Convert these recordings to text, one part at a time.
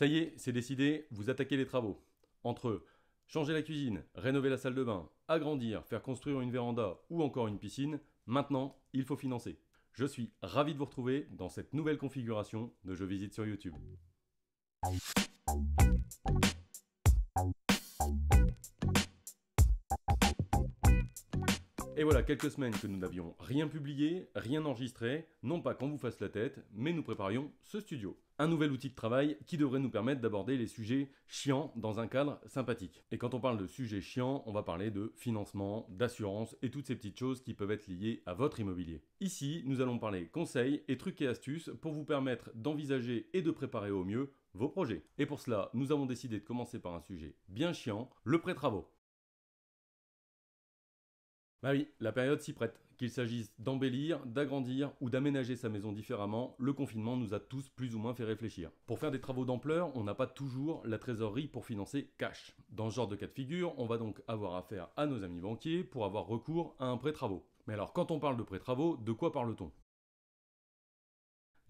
Ça y est, c'est décidé, vous attaquez les travaux. Entre changer la cuisine, rénover la salle de bain, agrandir, faire construire une véranda ou encore une piscine, maintenant, il faut financer. Je suis ravi de vous retrouver dans cette nouvelle configuration de Je visite sur YouTube. Et voilà quelques semaines que nous n'avions rien publié, rien enregistré, non pas qu'on vous fasse la tête, mais nous préparions ce studio un nouvel outil de travail qui devrait nous permettre d'aborder les sujets chiants dans un cadre sympathique. Et quand on parle de sujets chiants, on va parler de financement, d'assurance et toutes ces petites choses qui peuvent être liées à votre immobilier. Ici, nous allons parler conseils et trucs et astuces pour vous permettre d'envisager et de préparer au mieux vos projets. Et pour cela, nous avons décidé de commencer par un sujet bien chiant, le prêt travaux. Bah oui, la période s'y prête. Qu'il s'agisse d'embellir, d'agrandir ou d'aménager sa maison différemment, le confinement nous a tous plus ou moins fait réfléchir. Pour faire des travaux d'ampleur, on n'a pas toujours la trésorerie pour financer cash. Dans ce genre de cas de figure, on va donc avoir affaire à nos amis banquiers pour avoir recours à un prêt travaux. Mais alors quand on parle de prêt travaux, de quoi parle-t-on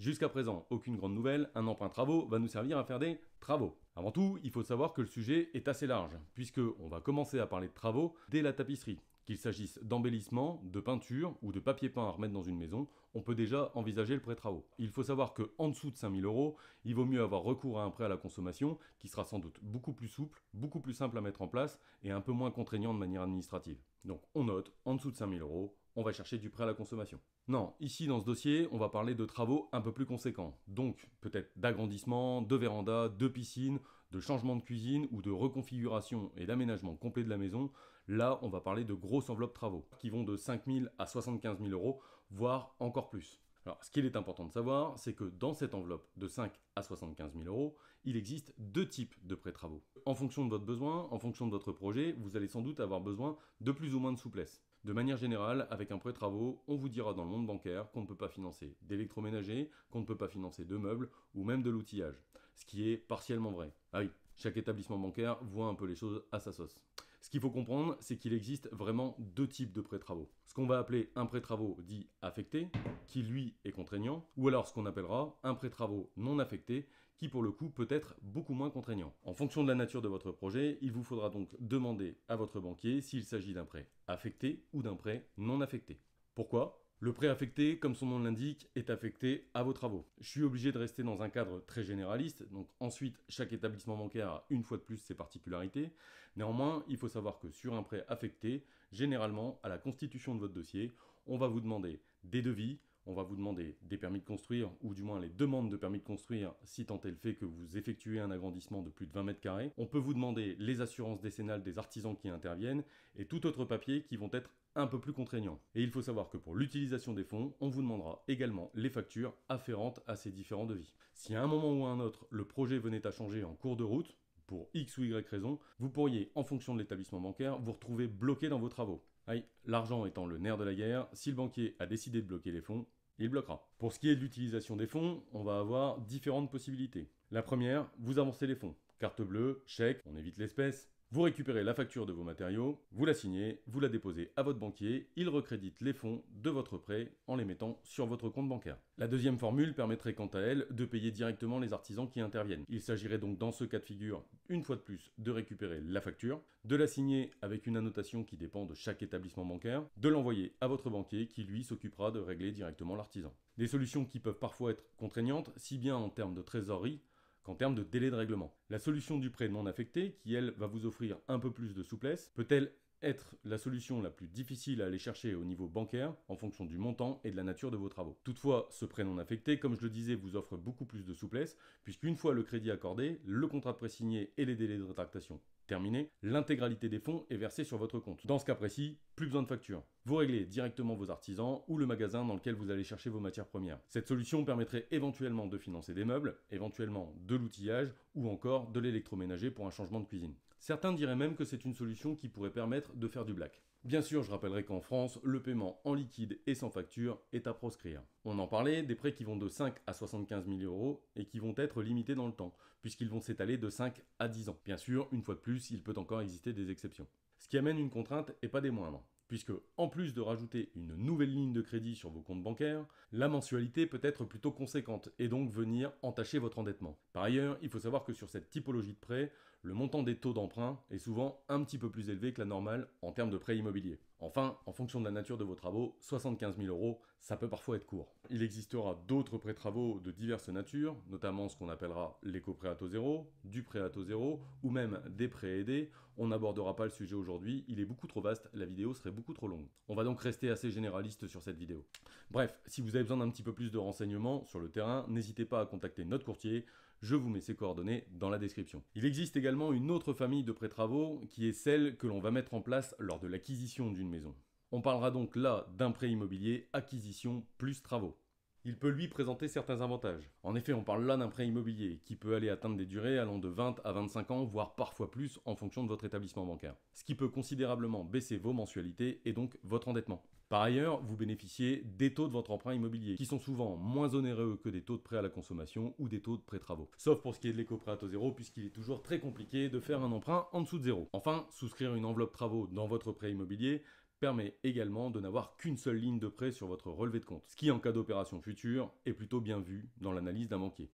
Jusqu'à présent, aucune grande nouvelle, un emprunt travaux va nous servir à faire des travaux. Avant tout, il faut savoir que le sujet est assez large, puisque on va commencer à parler de travaux dès la tapisserie, qu'il s'agisse d'embellissement, de peinture ou de papier peint à remettre dans une maison, on peut déjà envisager le prêt travaux. Il faut savoir que en dessous de 5000 euros, il vaut mieux avoir recours à un prêt à la consommation qui sera sans doute beaucoup plus souple, beaucoup plus simple à mettre en place et un peu moins contraignant de manière administrative. Donc on note, en dessous de 5000 euros, on va chercher du prêt à la consommation. Non, ici dans ce dossier, on va parler de travaux un peu plus conséquents. Donc peut-être d'agrandissement, de véranda, de piscine, de changement de cuisine ou de reconfiguration et d'aménagement complet de la maison. Là, on va parler de grosses enveloppes travaux qui vont de 5 000 à 75 000 euros, voire encore plus. Alors, ce qu'il est important de savoir, c'est que dans cette enveloppe de 5 à 75 000 euros, il existe deux types de prêts travaux. En fonction de votre besoin, en fonction de votre projet, vous allez sans doute avoir besoin de plus ou moins de souplesse. De manière générale, avec un prêt travaux, on vous dira dans le monde bancaire qu'on ne peut pas financer d'électroménager, qu'on ne peut pas financer de meubles ou même de l'outillage. Ce qui est partiellement vrai. Ah oui, chaque établissement bancaire voit un peu les choses à sa sauce. Ce qu'il faut comprendre, c'est qu'il existe vraiment deux types de prêts travaux Ce qu'on va appeler un prêt travaux dit affecté, qui lui est contraignant, ou alors ce qu'on appellera un prêt travaux non affecté, qui pour le coup peut être beaucoup moins contraignant. En fonction de la nature de votre projet, il vous faudra donc demander à votre banquier s'il s'agit d'un prêt affecté ou d'un prêt non affecté. Pourquoi le prêt affecté, comme son nom l'indique, est affecté à vos travaux. Je suis obligé de rester dans un cadre très généraliste, donc ensuite chaque établissement bancaire a une fois de plus ses particularités. Néanmoins, il faut savoir que sur un prêt affecté, généralement à la constitution de votre dossier, on va vous demander des devis, on va vous demander des permis de construire, ou du moins les demandes de permis de construire, si tant est le fait que vous effectuez un agrandissement de plus de 20 mètres carrés. On peut vous demander les assurances décennales des artisans qui interviennent, et tout autre papier qui vont être un peu plus contraignant. Et il faut savoir que pour l'utilisation des fonds, on vous demandera également les factures afférentes à ces différents devis. Si à un moment ou à un autre, le projet venait à changer en cours de route, pour X ou Y raison, vous pourriez, en fonction de l'établissement bancaire, vous retrouver bloqué dans vos travaux. L'argent étant le nerf de la guerre, si le banquier a décidé de bloquer les fonds, il bloquera. Pour ce qui est de l'utilisation des fonds, on va avoir différentes possibilités. La première, vous avancez les fonds. Carte bleue, chèque, on évite l'espèce, vous récupérez la facture de vos matériaux, vous la signez, vous la déposez à votre banquier, il recrédite les fonds de votre prêt en les mettant sur votre compte bancaire. La deuxième formule permettrait quant à elle de payer directement les artisans qui interviennent. Il s'agirait donc dans ce cas de figure, une fois de plus, de récupérer la facture, de la signer avec une annotation qui dépend de chaque établissement bancaire, de l'envoyer à votre banquier qui lui s'occupera de régler directement l'artisan. Des solutions qui peuvent parfois être contraignantes, si bien en termes de trésorerie qu'en termes de délai de règlement. La solution du prêt non affecté, qui elle va vous offrir un peu plus de souplesse, peut-elle être la solution la plus difficile à aller chercher au niveau bancaire en fonction du montant et de la nature de vos travaux. Toutefois, ce prêt non affecté, comme je le disais, vous offre beaucoup plus de souplesse, puisqu'une fois le crédit accordé, le contrat de prêt signé et les délais de rétractation terminé, l'intégralité des fonds est versée sur votre compte. Dans ce cas précis, plus besoin de facture. Vous réglez directement vos artisans ou le magasin dans lequel vous allez chercher vos matières premières. Cette solution permettrait éventuellement de financer des meubles, éventuellement de l'outillage ou encore de l'électroménager pour un changement de cuisine. Certains diraient même que c'est une solution qui pourrait permettre de faire du black. Bien sûr, je rappellerai qu'en France, le paiement en liquide et sans facture est à proscrire. On en parlait, des prêts qui vont de 5 à 75 000 euros et qui vont être limités dans le temps, puisqu'ils vont s'étaler de 5 à 10 ans. Bien sûr, une fois de plus, il peut encore exister des exceptions. Ce qui amène une contrainte et pas des moindres, puisque en plus de rajouter une nouvelle ligne de crédit sur vos comptes bancaires, la mensualité peut être plutôt conséquente et donc venir entacher votre endettement. Par ailleurs, il faut savoir que sur cette typologie de prêts, le montant des taux d'emprunt est souvent un petit peu plus élevé que la normale en termes de prêt immobilier. Enfin, en fonction de la nature de vos travaux, 75 000 euros, ça peut parfois être court. Il existera d'autres prêts travaux de diverses natures, notamment ce qu'on appellera l'éco-prêt à taux zéro, du prêt à taux zéro, ou même des prêts aidés. On n'abordera pas le sujet aujourd'hui, il est beaucoup trop vaste, la vidéo serait beaucoup trop longue. On va donc rester assez généraliste sur cette vidéo. Bref, si vous avez besoin d'un petit peu plus de renseignements sur le terrain, n'hésitez pas à contacter notre courtier. Je vous mets ces coordonnées dans la description. Il existe également une autre famille de prêts-travaux qui est celle que l'on va mettre en place lors de l'acquisition d'une maison. On parlera donc là d'un prêt immobilier acquisition plus travaux. Il peut lui présenter certains avantages. En effet, on parle là d'un prêt immobilier qui peut aller atteindre des durées allant de 20 à 25 ans, voire parfois plus en fonction de votre établissement bancaire. Ce qui peut considérablement baisser vos mensualités et donc votre endettement. Par ailleurs, vous bénéficiez des taux de votre emprunt immobilier, qui sont souvent moins onéreux que des taux de prêt à la consommation ou des taux de prêt travaux. Sauf pour ce qui est de l'éco-prêt à taux zéro, puisqu'il est toujours très compliqué de faire un emprunt en dessous de zéro. Enfin, souscrire une enveloppe travaux dans votre prêt immobilier permet également de n'avoir qu'une seule ligne de prêt sur votre relevé de compte, ce qui en cas d'opération future est plutôt bien vu dans l'analyse d'un banquier.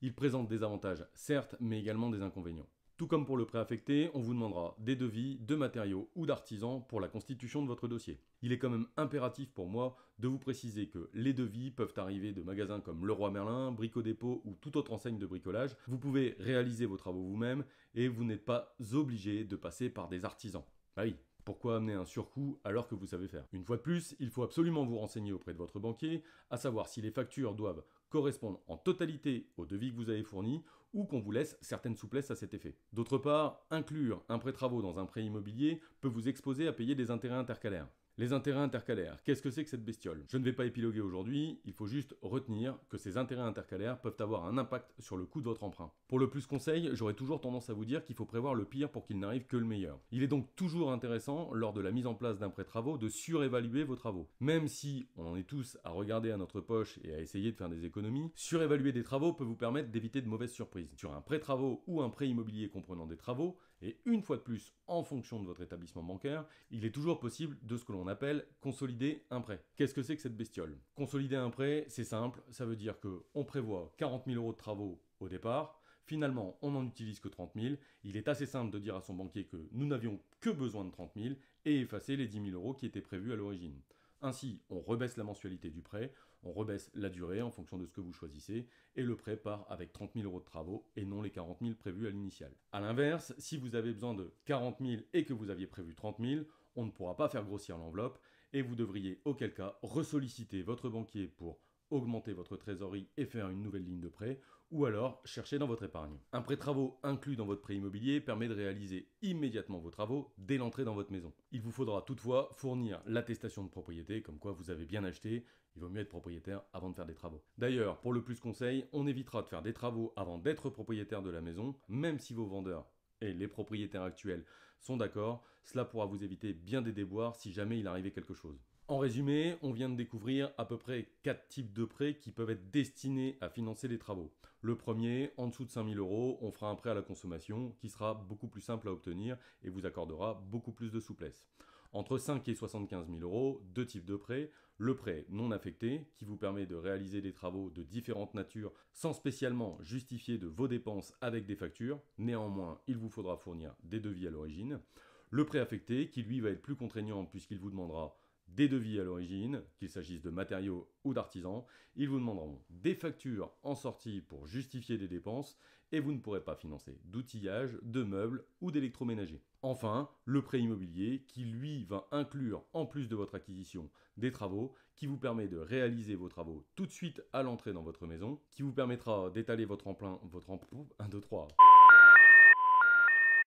Il présente des avantages, certes, mais également des inconvénients. Tout comme pour le préaffecté, on vous demandera des devis, de matériaux ou d'artisans pour la constitution de votre dossier. Il est quand même impératif pour moi de vous préciser que les devis peuvent arriver de magasins comme Leroy Merlin, Brico Dépôt ou toute autre enseigne de bricolage. Vous pouvez réaliser vos travaux vous-même et vous n'êtes pas obligé de passer par des artisans. Bah oui, pourquoi amener un surcoût alors que vous savez faire Une fois de plus, il faut absolument vous renseigner auprès de votre banquier, à savoir si les factures doivent correspondre en totalité au devis que vous avez fourni ou qu'on vous laisse certaines souplesses à cet effet. D'autre part, inclure un prêt travaux dans un prêt immobilier peut vous exposer à payer des intérêts intercalaires. Les intérêts intercalaires. Qu'est-ce que c'est que cette bestiole Je ne vais pas épiloguer aujourd'hui, il faut juste retenir que ces intérêts intercalaires peuvent avoir un impact sur le coût de votre emprunt. Pour le plus conseil, j'aurais toujours tendance à vous dire qu'il faut prévoir le pire pour qu'il n'arrive que le meilleur. Il est donc toujours intéressant, lors de la mise en place d'un prêt travaux, de surévaluer vos travaux. Même si on en est tous à regarder à notre poche et à essayer de faire des économies, surévaluer des travaux peut vous permettre d'éviter de mauvaises surprises. Sur un prêt travaux ou un prêt immobilier comprenant des travaux, et une fois de plus, en fonction de votre établissement bancaire, il est toujours possible de ce que l'on appelle consolider un prêt. Qu'est-ce que c'est que cette bestiole Consolider un prêt, c'est simple, ça veut dire que on prévoit 40 000 euros de travaux au départ, Finalement, on n'en utilise que 30 000. Il est assez simple de dire à son banquier que nous n'avions que besoin de 30 000 et effacer les 10 000 euros qui étaient prévus à l'origine. Ainsi, on rebaisse la mensualité du prêt, on rebaisse la durée en fonction de ce que vous choisissez, et le prêt part avec 30 000 euros de travaux et non les 40 000 prévus à l'initial. A l'inverse, si vous avez besoin de 40 000 et que vous aviez prévu 30 000, on ne pourra pas faire grossir l'enveloppe et vous devriez auquel cas ressolliciter votre banquier pour augmenter votre trésorerie et faire une nouvelle ligne de prêt ou alors chercher dans votre épargne. Un prêt travaux inclus dans votre prêt immobilier permet de réaliser immédiatement vos travaux dès l'entrée dans votre maison. Il vous faudra toutefois fournir l'attestation de propriété, comme quoi vous avez bien acheté, il vaut mieux être propriétaire avant de faire des travaux. D'ailleurs, pour le plus conseil, on évitera de faire des travaux avant d'être propriétaire de la maison, même si vos vendeurs et les propriétaires actuels sont d'accord, cela pourra vous éviter bien des déboires si jamais il arrivait quelque chose. En résumé, on vient de découvrir à peu près 4 types de prêts qui peuvent être destinés à financer des travaux. Le premier, en dessous de 000 euros, on fera un prêt à la consommation qui sera beaucoup plus simple à obtenir et vous accordera beaucoup plus de souplesse. Entre 5 et 75 000 euros, deux types de prêts. Le prêt non affecté, qui vous permet de réaliser des travaux de différentes natures sans spécialement justifier de vos dépenses avec des factures. Néanmoins, il vous faudra fournir des devis à l'origine. Le prêt affecté, qui lui va être plus contraignant puisqu'il vous demandera des devis à l'origine, qu'il s'agisse de matériaux ou d'artisans. Ils vous demanderont des factures en sortie pour justifier des dépenses et vous ne pourrez pas financer d'outillage, de meubles ou d'électroménager. Enfin, le prêt immobilier qui lui va inclure en plus de votre acquisition des travaux qui vous permet de réaliser vos travaux tout de suite à l'entrée dans votre maison, qui vous permettra d'étaler votre emploi... votre 1 2 3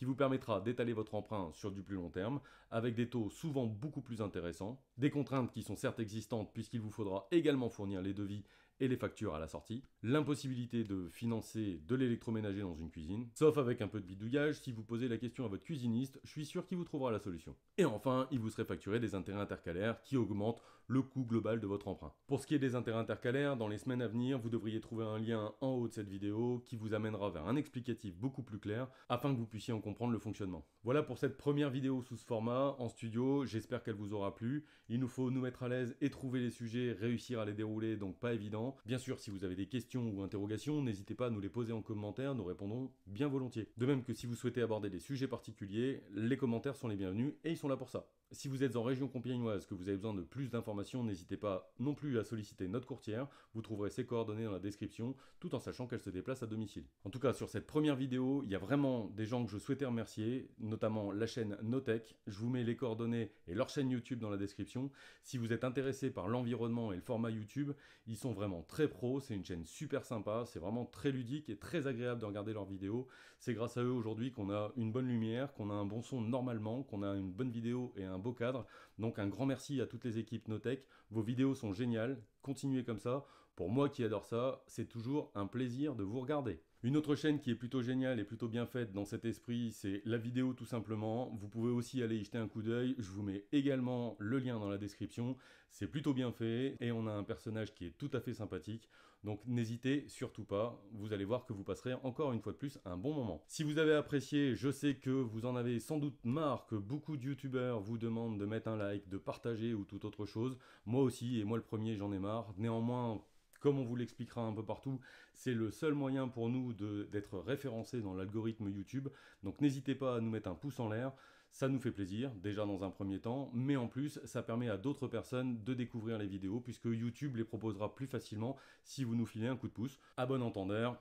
qui vous permettra d'étaler votre emprunt sur du plus long terme, avec des taux souvent beaucoup plus intéressants, des contraintes qui sont certes existantes puisqu'il vous faudra également fournir les devis et les factures à la sortie, l'impossibilité de financer de l'électroménager dans une cuisine, sauf avec un peu de bidouillage, si vous posez la question à votre cuisiniste, je suis sûr qu'il vous trouvera la solution. Et enfin, il vous serait facturé des intérêts intercalaires qui augmentent le coût global de votre emprunt. Pour ce qui est des intérêts intercalaires, dans les semaines à venir, vous devriez trouver un lien en haut de cette vidéo qui vous amènera vers un explicatif beaucoup plus clair afin que vous puissiez en comprendre le fonctionnement. Voilà pour cette première vidéo sous ce format en studio, j'espère qu'elle vous aura plu. Il nous faut nous mettre à l'aise et trouver les sujets, réussir à les dérouler, donc pas évident. Bien sûr, si vous avez des questions ou interrogations, n'hésitez pas à nous les poser en commentaire, nous répondrons bien volontiers. De même que si vous souhaitez aborder des sujets particuliers, les commentaires sont les bienvenus et ils sont là pour ça. Si vous êtes en région compiègnoise, que vous avez besoin de plus d'informations, n'hésitez pas non plus à solliciter notre courtière, vous trouverez ses coordonnées dans la description, tout en sachant qu'elle se déplace à domicile. En tout cas, sur cette première vidéo, il y a vraiment des gens que je souhaitais remercier, notamment la chaîne Notech, je vous mets les coordonnées et leur chaîne YouTube dans la description. Si vous êtes intéressé par l'environnement et le format YouTube, ils sont vraiment très pro, c'est une chaîne super sympa, c'est vraiment très ludique et très agréable de regarder leurs vidéos. C'est grâce à eux aujourd'hui qu'on a une bonne lumière, qu'on a un bon son normalement, qu'on a une bonne vidéo et un beau cadre. Donc un grand merci à toutes les équipes Notech, vos vidéos sont géniales, continuez comme ça. Pour moi qui adore ça, c'est toujours un plaisir de vous regarder. Une autre chaîne qui est plutôt géniale et plutôt bien faite dans cet esprit, c'est la vidéo tout simplement. Vous pouvez aussi aller y jeter un coup d'œil. Je vous mets également le lien dans la description. C'est plutôt bien fait et on a un personnage qui est tout à fait sympathique. Donc n'hésitez surtout pas. Vous allez voir que vous passerez encore une fois de plus un bon moment. Si vous avez apprécié, je sais que vous en avez sans doute marre que beaucoup de youtubeurs vous demandent de mettre un like, de partager ou toute autre chose. Moi aussi et moi le premier, j'en ai marre. Néanmoins, comme on vous l'expliquera un peu partout, c'est le seul moyen pour nous d'être référencés dans l'algorithme YouTube. Donc n'hésitez pas à nous mettre un pouce en l'air, ça nous fait plaisir, déjà dans un premier temps, mais en plus ça permet à d'autres personnes de découvrir les vidéos puisque YouTube les proposera plus facilement si vous nous filez un coup de pouce. À bon entendeur,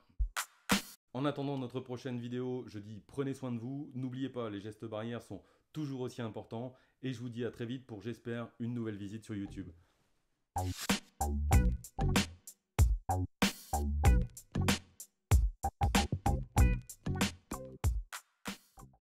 en attendant notre prochaine vidéo, je dis prenez soin de vous, n'oubliez pas, les gestes barrières sont toujours aussi importants, et je vous dis à très vite pour, j'espère, une nouvelle visite sur YouTube.